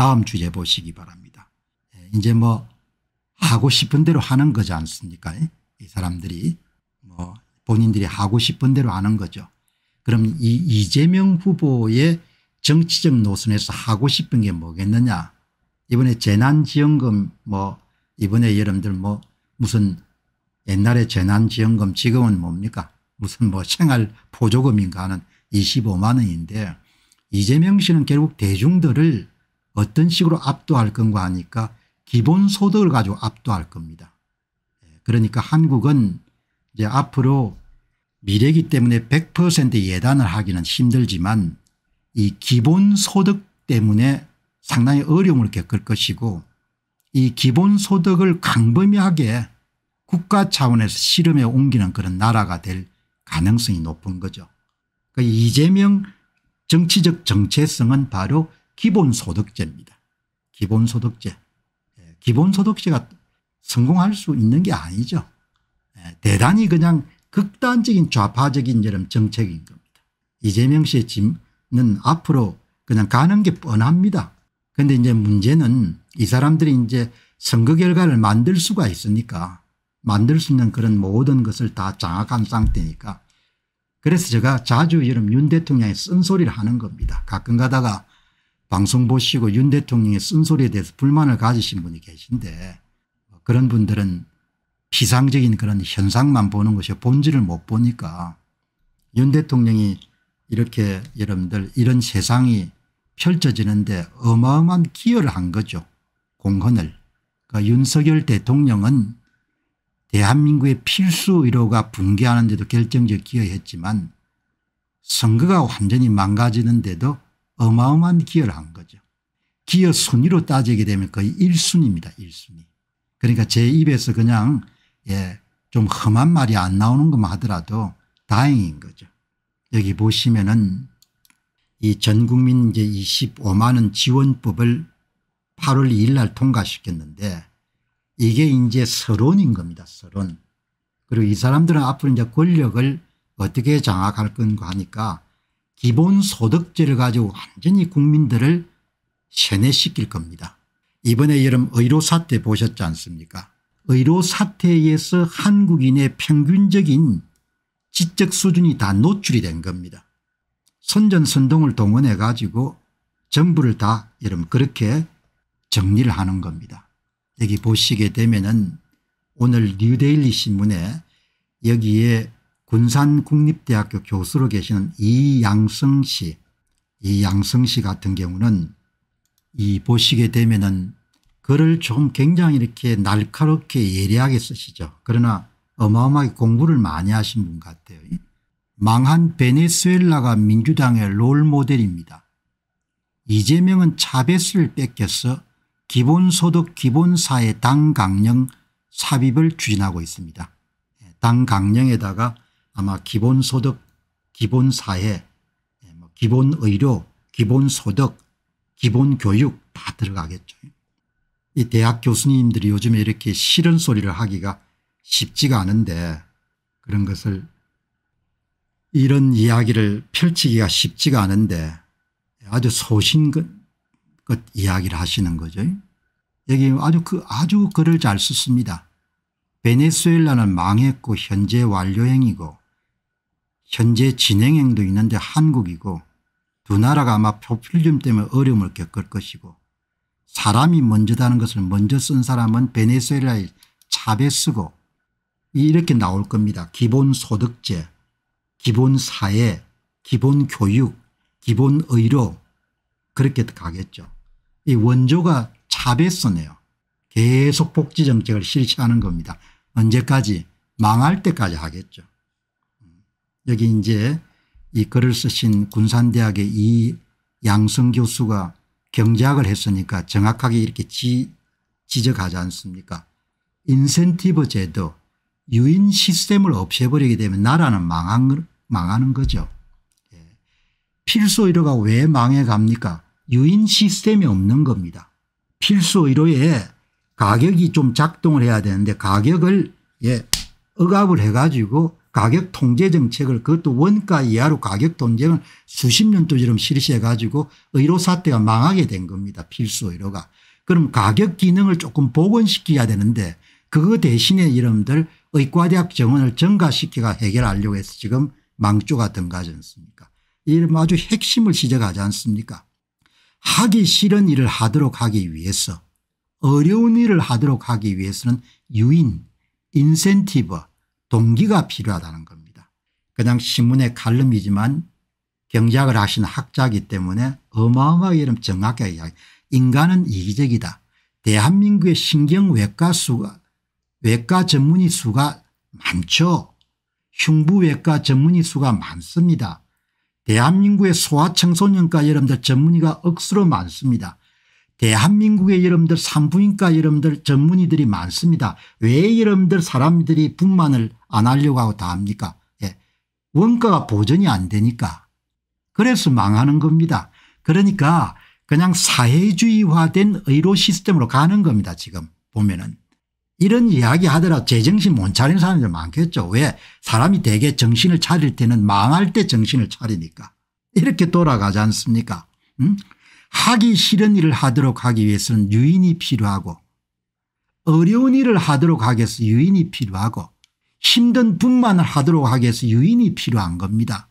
다음 주제 보시기 바랍니다. 예, 이제 뭐 하고 싶은 대로 하는 거지 않습니까 예? 이 사람들이 뭐 본인들이 하고 싶은 대로 하는 거죠. 그럼 이 이재명 후보의 정치적 노선에서 하고 싶은 게 뭐겠느냐 이번에 재난지원금 뭐 이번에 여러분들 뭐 무슨 옛날에 재난지원금 지금은 뭡니까 무슨 뭐 생활보조금인가 하는 25만 원인데 이재명 씨는 결국 대중들을 어떤 식으로 압도할 건가 하니까 기본소득을 가지고 압도할 겁니다. 예, 그러니까 한국은 이제 앞으로 미래기 때문에 100% 예단을 하기는 힘들지만 이 기본소득 때문에 상당히 어려움을 겪을 것이고 이 기본소득을 강범위하게 국가 차원에서 실험에 옮기는 그런 나라가 될 가능성이 높은 거죠. 그러니까 이재명 정치적 정체성은 바로 기본소득제입니다. 기본소득제. 예, 기본소득제가 성공할 수 있는 게 아니죠. 예, 대단히 그냥 극단적인 좌파적인 이런 정책인 겁니다. 이재명 씨의 짐은 앞으로 그냥 가는 게 뻔합니다. 그런데 이제 문제는 이 사람들이 이제 선거 결과를 만들 수가 있으니까 만들 수 있는 그런 모든 것을 다 장악한 상태니까 그래서 제가 자주 여름 윤 대통령의 쓴소리를 하는 겁니다. 가끔 가다가 방송 보시고 윤 대통령의 쓴소리에 대해서 불만을 가지신 분이 계신데 그런 분들은 피상적인 그런 현상만 보는 것이 본질을 못 보니까 윤 대통령이 이렇게 여러분들 이런 세상이 펼쳐지는데 어마어마한 기여를 한 거죠. 공헌을. 그러니까 윤석열 대통령은 대한민국의 필수 의료가 붕괴하는 데도 결정적 기여했지만 선거가 완전히 망가지는데도 어마어마한 기여를 한 거죠. 기여 순위로 따지게 되면 거의 1순위입니다. 1순위. 그러니까 제 입에서 그냥 예, 좀 험한 말이 안 나오는 것만 하더라도 다행인 거죠. 여기 보시면은 이 전국민 이제 25만 원 지원법을 8월 2일 날 통과시켰는데 이게 이제 서론인 겁니다. 서론. 그리고 이 사람들은 앞으로 이제 권력을 어떻게 장악할 건가 하니까 기본소득제를 가지고 완전히 국민들을 세뇌시킬 겁니다. 이번에 여름 의료사태 보셨지 않습니까 의료사태에서 한국인의 평균적인 지적 수준이 다 노출이 된 겁니다. 선전선동을 동원해 가지고 정부를 다 여러분 그렇게 정리를 하는 겁니다. 여기 보시게 되면 은 오늘 뉴데일리 신문에 여기에 군산국립대학교 교수로 계시는 이양성 씨, 이양성 씨 같은 경우는 이 보시게 되면은 글을 좀 굉장히 이렇게 날카롭게 예리하게 쓰시죠. 그러나 어마어마하게 공부를 많이 하신 분 같아요. 망한 베네수엘라가 민주당의 롤모델입니다. 이재명은 차베스를 뺏겨서 기본소득 기본사회 당강령 삽입을 추진하고 있습니다. 예, 당강령에다가 아마 기본소득, 기본사회, 예, 뭐 기본의료, 기본소득, 기본교육 다 들어가겠죠. 이 대학 교수님들이 요즘에 이렇게 싫은 소리를 하기가 쉽지가 않은데 그런 것을 이런 이야기를 펼치기가 쉽지가 않은데 아주 소신 껏 이야기를 하시는 거죠. 여기 아주 그 아주 글을 잘 썼습니다. 베네수엘라는 망했고 현재 완료형이고 현재 진행형도 있는데 한국이고 두 나라가 아마 표필름 때문에 어려움을 겪을 것이고 사람이 먼저다는 것을 먼저 쓴 사람은 베네수엘라의 차베스고 이렇게 나올 겁니다. 기본소득제 기본사회 기본교육 기본의료 그렇게 가겠죠. 이 원조가 차베스네요. 계속 복지정책을 실시하는 겁니다. 언제까지 망할 때까지 하겠죠. 여기 이제 이 글을 쓰신 군산대학의 이 양성 교수가 경제학을 했으니까 정확하게 이렇게 지, 지적하지 않습니까 인센티브 제도 유인 시스템을 없애버리게 되면 나라는 망한, 망하는 거죠. 예. 필수 의료가 왜 망해갑니까 유인 시스템이 없는 겁니다. 필수 의료에 가격이 좀 작동을 해야 되는데 가격을 예 억압을 해가지고 가격 통제 정책을 그것도 원가 이하로 가격 통제를 수십 년 두지름 실시해 가지고 의료 사태가 망하게 된 겁니다. 필수 의료가. 그럼 가격 기능을 조금 복원시켜야 되는데 그거 대신에 이름들 의과대학 정원을 증가시켜가 해결하려고 해서 지금 망조가 등가지 않습니까 이름 아주 핵심을 지적하지 않습니까 하기 싫은 일을 하도록 하기 위해서 어려운 일을 하도록 하기 위해서는 유인 인센티브 동기가 필요하다는 겁니다. 그냥 신문의 칼럼이지만 경작을 하신 학자이기 때문에 어마어마하게 정확하게 이야기 인간은 이기적이다. 대한민국의 신경외과 수가 외과 전문의 수가 많죠. 흉부외과 전문의 수가 많습니다. 대한민국의 소아청소년과 여러분들 전문의가 억수로 많습니다. 대한민국의 여러분들 산부인과 여러분들 전문의들이 많습니다. 왜 여러분들 사람들이 분만을 안 하려고 하고 다 합니까 예. 원가가 보전이 안 되니까 그래서 망하는 겁니다. 그러니까 그냥 사회주의화된 의료 시스템으로 가는 겁니다 지금 보면은. 이런 이야기 하더라 제정신 못차리 사람들 많겠죠. 왜 사람이 대개 정신을 차릴 때는 망할 때 정신을 차리니까 이렇게 돌아가지 않습니까 음? 하기 싫은 일을 하도록 하기 위해서는 유인이 필요하고 어려운 일을 하도록 하기 위해서 유인이 필요하고 힘든 분만을 하도록 하기 위해서 유인이 필요한 겁니다.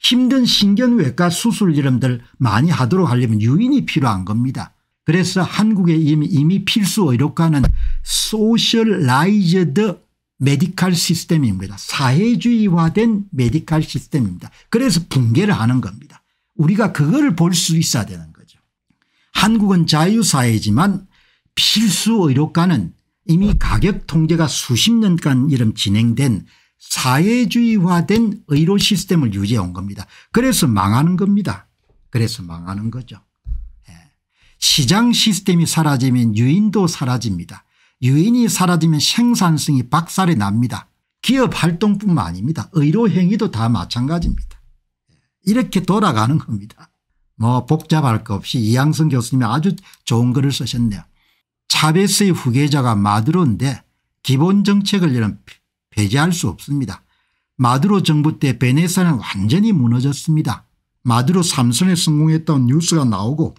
힘든 신경외과 수술 이름들 많이 하도록 하려면 유인이 필요한 겁니다. 그래서 한국에 이미, 이미 필수 의료과는 소셜라이즈드 메디칼 시스템입니다. 사회주의화된 메디칼 시스템입니다. 그래서 붕괴를 하는 겁니다. 우리가 그거를 볼 수 있어야 되는 한국은 자유사회지만 필수 의료과는 이미 가격 통제가 수십 년간 이름 진행된 사회주의화된 의료 시스템을 유지해온 겁니다. 그래서 망하는 겁니다. 그래서 망하는 거죠. 예. 시장 시스템이 사라지면 유인도 사라집니다. 유인이 사라지면 생산성이 박살이 납니다. 기업 활동뿐만 아닙니다. 의료 행위도 다 마찬가지입니다. 예. 이렇게 돌아가는 겁니다. 뭐 복잡할 것 없이 이양승 교수님이 아주 좋은 글을 쓰셨네요. 차베스의 후계자가 마두로인데 기본 정책을 이런 배제할 수 없습니다. 마두로 정부 때 베네수엘은 완전히 무너졌습니다. 마두로 삼선에 성공했던 뉴스가 나오고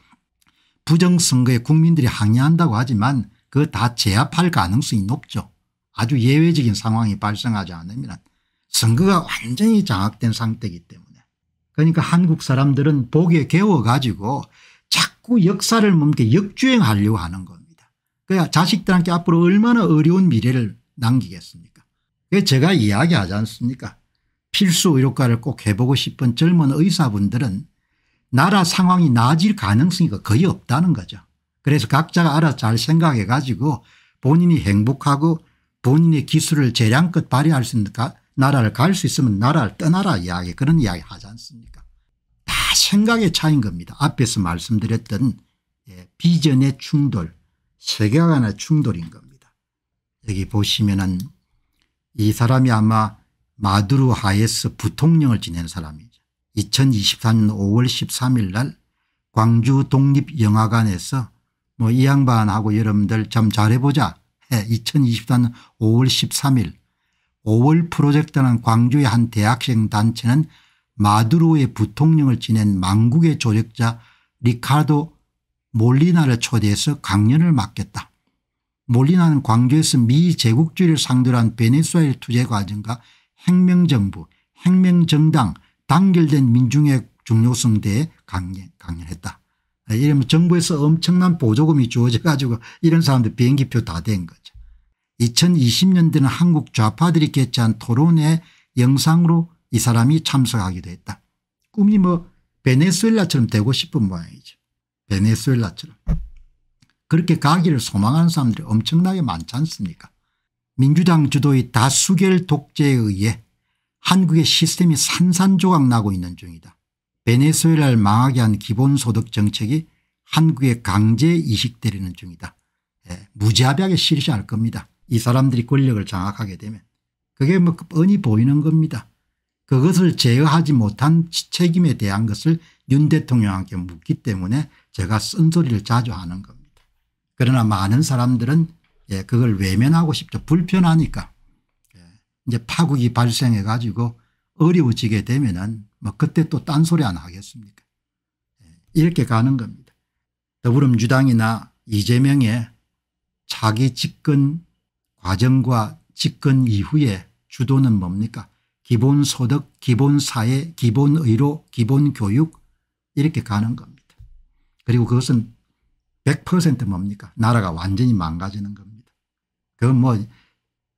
부정선거에 국민들이 항의한다고 하지만 그거 다 제압할 가능성이 높죠. 아주 예외적인 상황이 발생하지 않으면 선거가 완전히 장악된 상태이기 때문에. 그러니까 한국 사람들은 복에 개워 가지고 자꾸 역사를 멈게 역주행하려고 하는 겁니다. 그래야 그러니까 자식들한테 앞으로 얼마나 어려운 미래를 남기겠습니까 제가 이야기하지 않습니까 필수 의료과를 꼭 해보고 싶은 젊은 의사분들은 나라 상황이 나아질 가능성이 거의 없다는 거죠. 그래서 각자가 알아 잘 생각해 가지고 본인이 행복하고 본인의 기술을 재량껏 발휘할 수 있는 나라를 갈 수 있으면 나라를 떠나라 이야기 그런 이야기 하지 않습니까 다 생각의 차이인 겁니다. 앞에서 말씀드렸던 예, 비전의 충돌 세계관의 충돌인 겁니다. 여기 보시면은 이 사람이 아마 마두루 하에스 부통령을 지낸 사람이죠. 2023년 5월 13일 날 광주 독립영화관에서 뭐 이 양반하고 여러분들 참 잘해보자 2023년 5월 13일 5월 프로젝트는 광주의 한 대학생 단체는 마두로의 부통령을 지낸 망국의 조력자 리카르도 몰리나를 초대해서 강연을 맡겼다. 몰리나는 광주에서 미 제국주의를 상대로 한 베네수엘 투쟁 과정과 혁명정부 혁명정당 단결된 민중의 중요성 대해 강연, 강연했다. 이러면 정부에서 엄청난 보조금이 주어져 가지고 이런 사람들 비행기표 다 된 거죠. 2020년대는 한국 좌파들이 개최한 토론회 영상으로 이 사람이 참석하기도 했다. 꿈이 뭐 베네수엘라처럼 되고 싶은 모양이죠. 베네수엘라처럼. 그렇게 가기를 소망하는 사람들이 엄청나게 많지 않습니까 민주당 주도의 다수결 독재에 의해 한국의 시스템이 산산조각 나고 있는 중이다. 베네수엘라를 망하게 한 기본소득 정책이 한국에 강제 이식되려는 중이다. 예, 무자비하게 실시할 겁니다. 이 사람들이 권력을 장악하게 되면 그게 뭐 뻔히 보이는 겁니다. 그것을 제어하지 못한 책임에 대한 것을 윤 대통령한테 묻기 때문에 제가 쓴소리를 자주 하는 겁니다. 그러나 많은 사람들은 예, 그걸 외면하고 싶죠. 불편하니까. 예, 이제 파국이 발생해 가지고 어려워지게 되면은 뭐 그때 또 딴소리 안 하겠습니까. 예, 이렇게 가는 겁니다. 더불어민주당이나 이재명의 자기 집권 과정과 집권 이후에 주도는 뭡니까 기본소득 기본사회 기본의료 기본교육 이렇게 가는 겁니다. 그리고 그것은 100% 뭡니까 나라가 완전히 망가지는 겁니다. 그건 뭐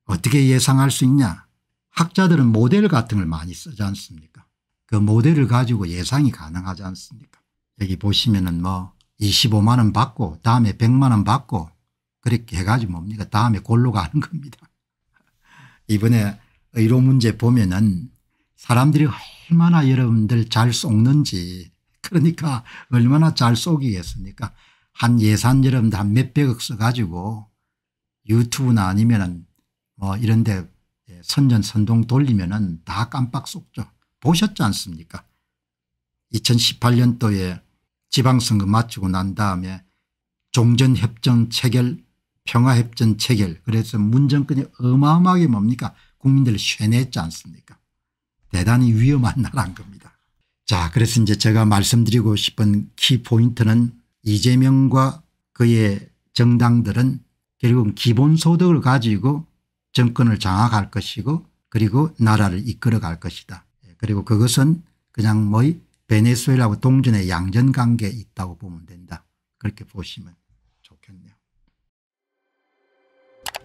어떻게 예상할 수 있냐 학자들은 모델 같은 걸 많이 쓰지 않습니까 그 모델을 가지고 예상이 가능하지 않습니까 여기 보시면은 뭐 25만 원 받고 다음에 100만 원 받고 그렇게 해가지고 뭡니까 다음에 골로 가는 겁니다. 이번에 의료 문제 보면은 사람들이 얼마나 여러분들 잘 속는지 그러니까 얼마나 잘 속이겠습니까 한 예산 여러분들 한 몇백억 써가지고 유튜브나 아니면은 뭐 이런 데 예, 선전 선동 돌리면은 다 깜빡 속죠. 보셨지 않습니까 2018년도에 지방선거 마치고 난 다음에 종전협정 체결 평화협정 체결 그래서 문정권이 어마어마하게 뭡니까 국민들을 쇠뇌했지 않습니까 대단히 위험한 나라인 겁니다. 자 그래서 이제 제가 말씀드리고 싶은 키포인트는 이재명과 그의 정당들은 결국 기본소득을 가지고 정권을 장악할 것이고 그리고 나라를 이끌어갈 것이다. 예, 그리고 그것은 그냥 뭐 베네수엘하고 동전의 양전관계에 있다고 보면 된다. 그렇게 보시면